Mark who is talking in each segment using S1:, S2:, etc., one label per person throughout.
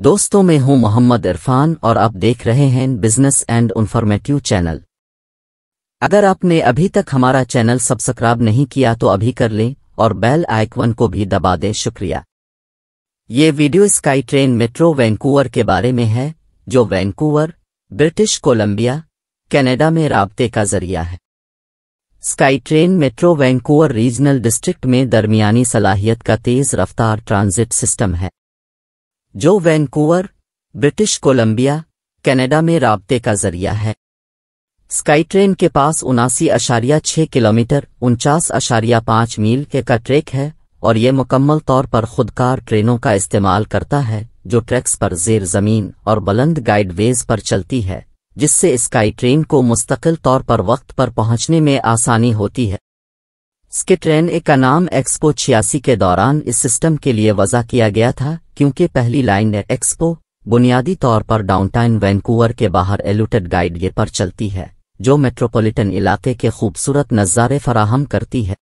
S1: दोस्तों मैं हूं मोहम्मद इरफान और आप देख रहे हैं बिजनेस एंड इन्फॉर्मेटिव चैनल अगर आपने अभी तक हमारा चैनल सब्सक्राइब नहीं किया तो अभी कर लें और बेल आइकन को भी दबा दें शुक्रिया ये video sky train metro Vancouver के बारे में है जो वैंकूवर ब्रिटिश कोलंबिया कनाडा में रबते का जरिया है sky train metro Vancouver regional district में दरमियानी सलाहियत का तेज रफ्तार ट्रांजिट सिस्टम है जो वैनकूवर ब्रिटिश कोलंबिया कनाडा में रबते का जरिया है स्काई ट्रेन के पास उनासी अशारिया छः किलोमीटर उनचास अशारिया पाँच मील के का ट्रैक है और ये मुकम्मल तौर पर खुदकार ट्रेनों का इस्तेमाल करता है जो ट्रैक्स पर जेर जमीन और बुलंद गाइडवेज पर चलती है जिससे स्काई ट्रेन को मुस्तकिल तौर पर वक्त पर पहुंचने में आसानी होती है स्की ट्रेन का नाम एक्सपो छियासी के दौरान इस सिस्टम के लिए वजह किया गया था क्योंकि पहली लाइन एक्सपो बुनियादी तौर पर डाउनटाउन वैंकूवर के बाहर एलुटेड गाइडवे पर चलती है जो मेट्रोपॉलिटन इलाके के खूबसूरत नज़ारे फराहम करती है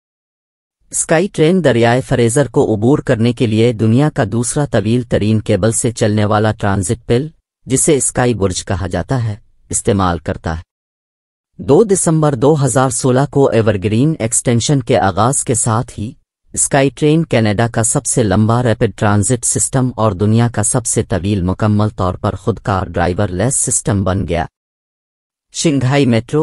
S1: स्काई ट्रेन दरियाए फ्रेजर को अबूर करने के लिए दुनिया का दूसरा तवील तरीन केबल से चलने वाला ट्रांजिट पिल जिसे स्काई बुर्ज कहा जाता है इस्तेमाल करता है 2 दिसंबर 2016 को एवरग्रीन एक्सटेंशन के आगाज के साथ ही स्काई ट्रेन कनाडा का सबसे लंबा रैपिड ट्रांजिट सिस्टम और दुनिया का सबसे तवील मुकम्मल तौर पर खुदकार ड्राइवर लेस सिस्टम बन गया Shanghai metro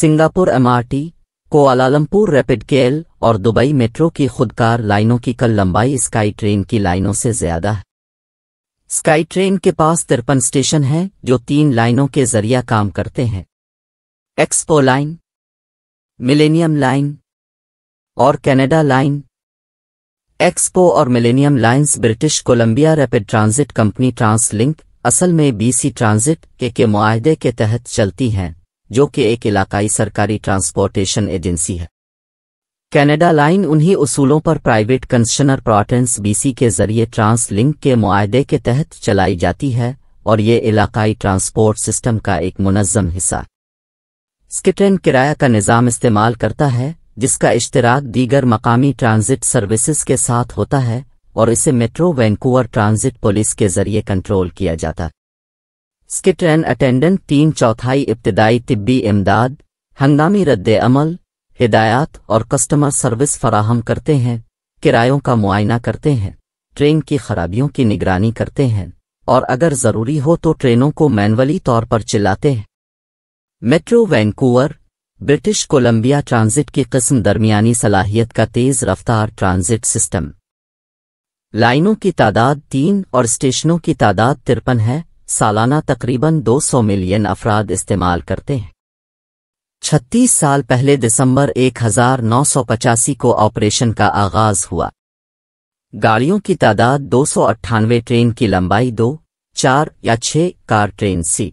S1: Singapore MRT Kuala Lumpur rapid KL और दुबई मेट्रो की खुदकार लाइनों की कल लंबाई स्काई ट्रेन की लाइनों से ज्यादा है स्काई ट्रेन के पास तिरपन स्टेशन हैं जो तीन लाइनों के जरिया काम करते हैं एक्सपो लाइन मिलेनियम लाइन और कनाडा लाइन एक्सपो और Millennium lines British Columbia rapid transit company TransLink असल में बीसी ट्रांजिट के के माहदे के तहत चलती हैं जो कि एक इलाकाई सरकारी ट्रांसपोर्टेशन एजेंसी है कनाडा लाइन उन्हीं उसूलों पर प्राइवेट कंसनर प्रॉटेंस बीसी के जरिए ट्रांसलिंक के माहदे के तहत चलाई जाती है और ये इलाकाई ट्रांसपोर्ट सिस्टम का एक मुनज़म हिस्सा स्किटेन किराया का निज़ाम इस्तेमाल करता है जिसका इश्तराक दीगर मकामी ट्रांजिट सर्विसेज के साथ होता है और इसे मेट्रो वैंकूवर ट्रांजिट पुलिस के जरिए कंट्रोल किया जाता है इसके ट्रेन अटेंडेंट तीन चौथाई इब्तदाई तिब्बी इमदाद हंगामी रद्द अमल हिदायत और कस्टमर सर्विस फराहम करते हैं किरायों का मुआयना करते हैं ट्रेन की खराबियों की निगरानी करते हैं और अगर ज़रूरी हो तो ट्रेनों को मैनुअली तौर पर चिल्लाते हैं metro Vancouver British Columbia transit की किस्म दरमियानी सलाहियत का तेज़ रफ्तार ट्रांजिट सिस्टम लाइनों की तादाद तीन और स्टेशनों की तादाद तिरपन है सालाना तकरीबन 200 मिलियन अफराद इस्तेमाल करते हैं 36 साल पहले दिसंबर एक को ऑपरेशन का आगाज हुआ गाड़ियों की तादाद दो ट्रेन की लंबाई दो चार या छह कार ट्रेन सी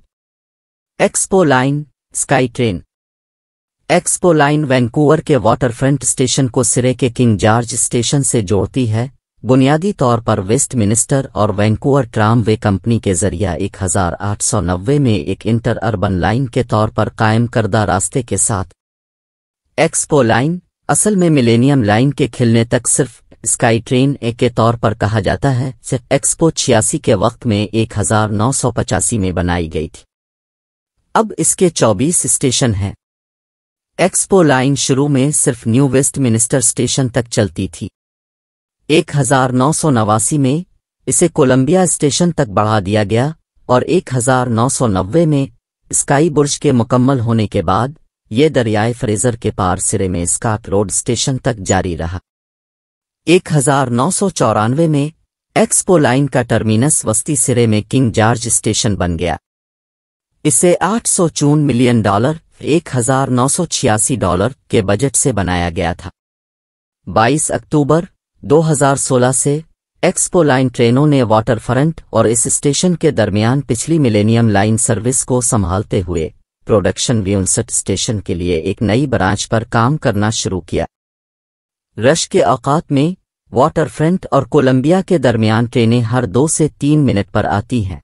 S1: Expo line sky train Expo line Vancouver के वाटरफ्रंट स्टेशन को सिरे के किंग जॉर्ज स्टेशन से जोड़ती है बुनियादी तौर पर वेस्ट मिनिस्टर और वैंकूवर ट्रामवे कंपनी के जरिए 1890 में एक इंटर अर्बन लाइन के तौर पर कायम करदा रास्ते के साथ एक्सपो लाइन असल में मिलेनियम लाइन के खिलने तक सिर्फ स्काई ट्रेन ए के तौर पर कहा जाता है सिर्फ एक्सपो छियासी के वक्त में एक में बनाई गई थी अब इसके 24 स्टेशन हैं एक्सपो लाइन शुरू में सिर्फ न्यू वेस्ट मिनिस्टर स्टेशन तक चलती थी एक हजार नौ सौ नवासी में इसे कोलंबिया स्टेशन तक बढ़ा दिया गया और एक हजार नौ सौ नब्बे में स्काई बुर्ज के मुकम्मल होने के बाद ये दरियाए फ्रेजर के पार सिरे में स्काट रोड स्टेशन तक जारी रहा एक हजार नौ सौ चौरानवे में एक्सपो लाइन का टर्मिनस वस्ती सिरे में किंग जॉर्ज स्टेशन बन गया इसे आठ सौ चून मिलियन डॉलर एक हजार नौ सौ छियासी डॉलर के बजट से बनाया गया था 22 अक्टूबर 2016 से एक्सपो लाइन ट्रेनों ने वाटर फ्रंट और इस स्टेशन के दरमियान पिछली मिलेनियम लाइन सर्विस को संभालते हुए प्रोडक्शन व्यूनसट स्टेशन के लिए एक नई ब्रांच पर काम करना शुरू किया रश के औकात में वाटर फ्रंट और कोलंबिया के दरमियान ट्रेनें हर दो से तीन मिनट पर आती हैं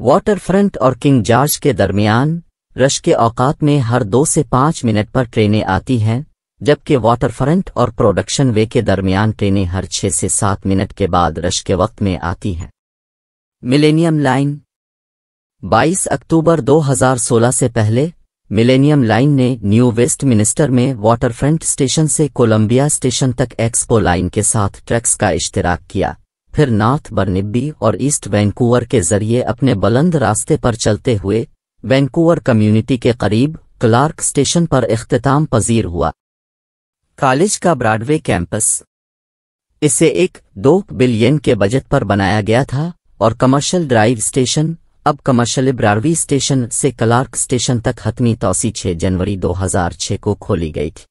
S1: वाटर फ्रंट और किंग जॉर्ज के दरमियान रश के औकात में हर दो से पाँच मिनट पर ट्रेनें आती हैं जबकि वाटरफ्रंट और प्रोडक्शन वे के दरमियान ट्रेनें हर छः से सात मिनट के बाद रश के वक्त में आती हैं मिलेनियम लाइन 22 अक्टूबर 2016 से पहले मिलेनियम लाइन ने न्यू वेस्ट मिनिस्टर में वाटरफ्रंट स्टेशन से कोलंबिया स्टेशन तक एक्सपो लाइन के साथ ट्रैक्स का इश्तराक किया फिर नॉर्थ बर्निब्बी और ईस्ट वैंकूवर के जरिए अपने बुलंद रास्ते पर चलते हुए वैंकूवर कम्युनिटी के करीब क्लार्क स्टेशन पर अख्ताम पजीर हुआ कॉलेज का ब्रॉडवे कैंपस इसे एक दो बिलियन के बजट पर बनाया गया था और कमर्शियल ड्राइव स्टेशन अब कमर्शियल ब्रारवी स्टेशन से क्लार्क स्टेशन तक हतमी तोसी 6 जनवरी 2006 को खोली गई थी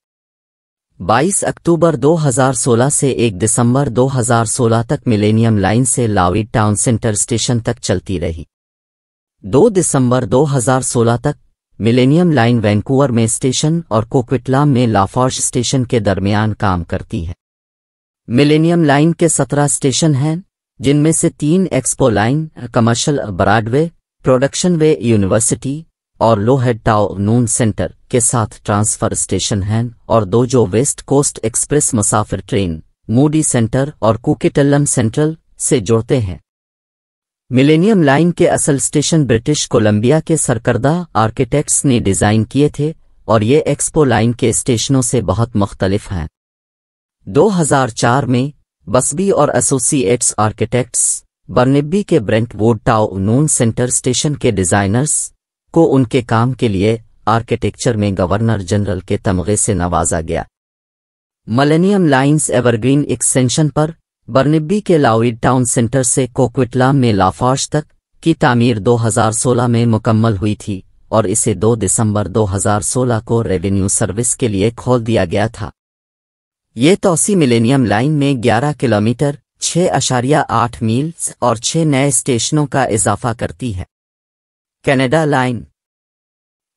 S1: 22 अक्टूबर 2016 से 1 दिसंबर 2016 तक मिलेनियम लाइन से लावी टाउन सेंटर स्टेशन तक चलती रही 2 दिसंबर 2016 तक मिलेनियम लाइन वैंकूवर में स्टेशन और कोक्विटला में लाफॉर्श स्टेशन के दरमियान काम करती है मिलेनियम लाइन के 17 स्टेशन हैं जिनमें से तीन Expo line commercial Broadway production way university और लोहेड टाओ नून सेंटर के साथ ट्रांसफर स्टेशन हैं और दो जो वेस्ट कोस्ट एक्सप्रेस मुसाफिर ट्रेन मूडी सेंटर और कुकेटल्लम सेंट्रल से जोड़ते हैं मिलेनियम लाइन के असल स्टेशन ब्रिटिश कोलंबिया के सरकर्दा आर्किटेक्ट्स ने डिज़ाइन किए थे और ये एक्सपो लाइन के स्टेशनों से बहुत मुख्तलिफ हैं 2004 में बसबी और एसोसिएट्स आर्किटेक्ट्स बर्निब्बी के Brentwood town centre station के डिज़ाइनर्स को उनके काम के लिए आर्किटेक्चर में गवर्नर जनरल के तमगे से नवाजा गया मलेनियम लाइन्स एवरग्रीन एक्सटेंशन पर बर्निब्बी के लाउड टाउन सेंटर से कोकविटला में लाफार्श तक की तामीर 2016 में मुकम्मल हुई थी और इसे 2 दिसंबर 2016 को रेवेन्यू सर्विस के लिए खोल दिया गया था ये तोसी मिलेनियम लाइन में 11 किलोमीटर अशारिया आठ मील और 6 नए स्टेशनों का इजाफा करती है Canada line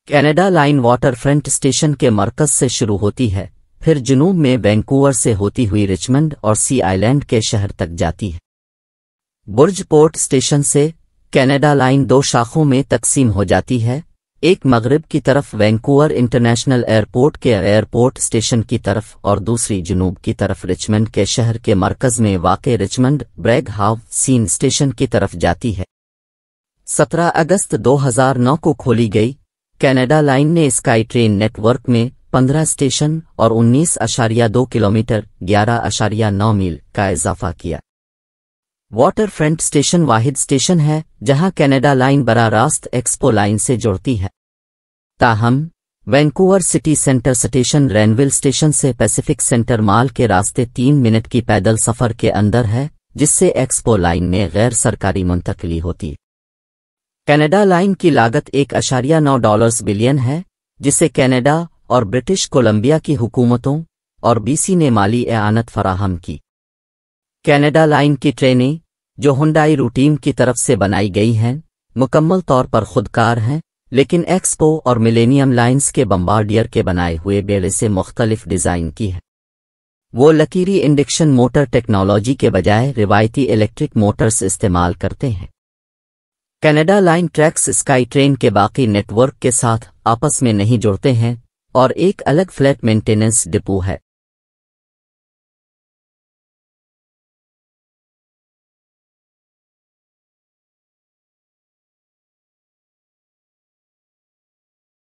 S1: Canada line waterfront station के मरकज से शुरू होती है फिर जुनूब में वैंकूवर से होती हुई रिचमंड और सी आइलैंड के शहर तक जाती है बुर्ज पोर्ट स्टेशन से कैनेडा लाइन दो शाखों में तकसीम हो जाती है एक मगरब की तरफ वैंकूवर इंटरनेशनल एयरपोर्ट के एयरपोर्ट स्टेशन की तरफ और दूसरी जुनूब की तरफ रिचमंड के शहर के मरकज में वाक़ रिचमंड ब्रैग हाव सीन स्टेशन की तरफ जाती है 17 अगस्त 2009 को खोली गई कनाडा लाइन ने स्काई ट्रेन नेटवर्क में पंद्रह स्टेशन और उन्नीस अशारिया दो किलोमीटर ग्यारह अशारिया नौ मील का इजाफा किया वाटर फ्रंट स्टेशन वाहिद स्टेशन है जहां कनाडा लाइन बरा रास्त एक्सपो लाइन से जुड़ती है ताहम वैंकूवर सिटी सेंटर स्टेशन रेनविल स्टेशन से पैसिफिक सेंटर माल के रास्ते तीन मिनट की पैदल सफर के अंदर है जिससे एक्सपो लाइन में गैर सरकारी मुंतकली होती कनाडा लाइन की लागत एक अशारिया नौ डॉलर्स बिलियन है जिसे कनाडा और ब्रिटिश कोलंबिया की हुकूमतों और बीसी ने माली एआनत फराहम की कैनेडा लाइन की ट्रेनें जो हुंडाई रूटीन की तरफ से बनाई गई हैं मुकम्मल तौर पर खुदकार हैं लेकिन एक्सपो और मिलेनियम लाइन्स के बम्बार्डियर के बनाए हुए बेड़े से मुख्तलिफ डिज़ाइन की है वो लकीरी इंडक्शन मोटर टेक्नोलॉजी के बजाय रिवायती इलेक्ट्रिक मोटर्स इस्तेमाल करते हैं Canada line tracks sky train के बाकी नेटवर्क के साथ आपस में नहीं जुड़ते हैं और एक अलग फ्लैट मेंटेनेंस डिपो है